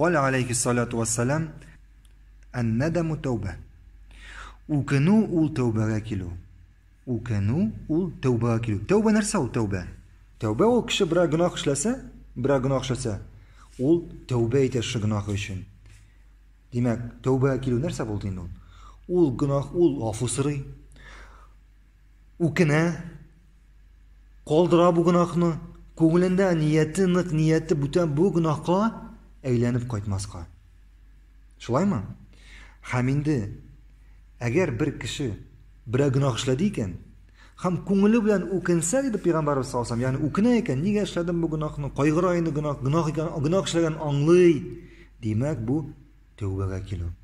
قال عليه саляту والسلام الندم Аннадаму وكنو Укану ул тавба га килу. Укану ул тавба га килу. Тавба нерса ул тавба? Тавба ул киши бра гынах шлэсэ? Бра гынах шлэсэ? Ул тавба и тэшшы гынаху ішін. Димек, тавба килу нерса болдын ол? Ул гынах, ул афусыры. Укану. Колдыра бұ гынахны. бутан әйләнеп кайтмасқа. Шулаймы? Хәм инде әгәр бер кеше бер гынах эшләде икән, һәм күңеле белән үкенсә иде пәйгамбарыбыз саусам, яны үкенә икән, нигә эшләдем бу гынахны, кайгыра инде гынах, гынах икән, гынах эшләгән аңлый. Димәк, бу тәүбәгә килү.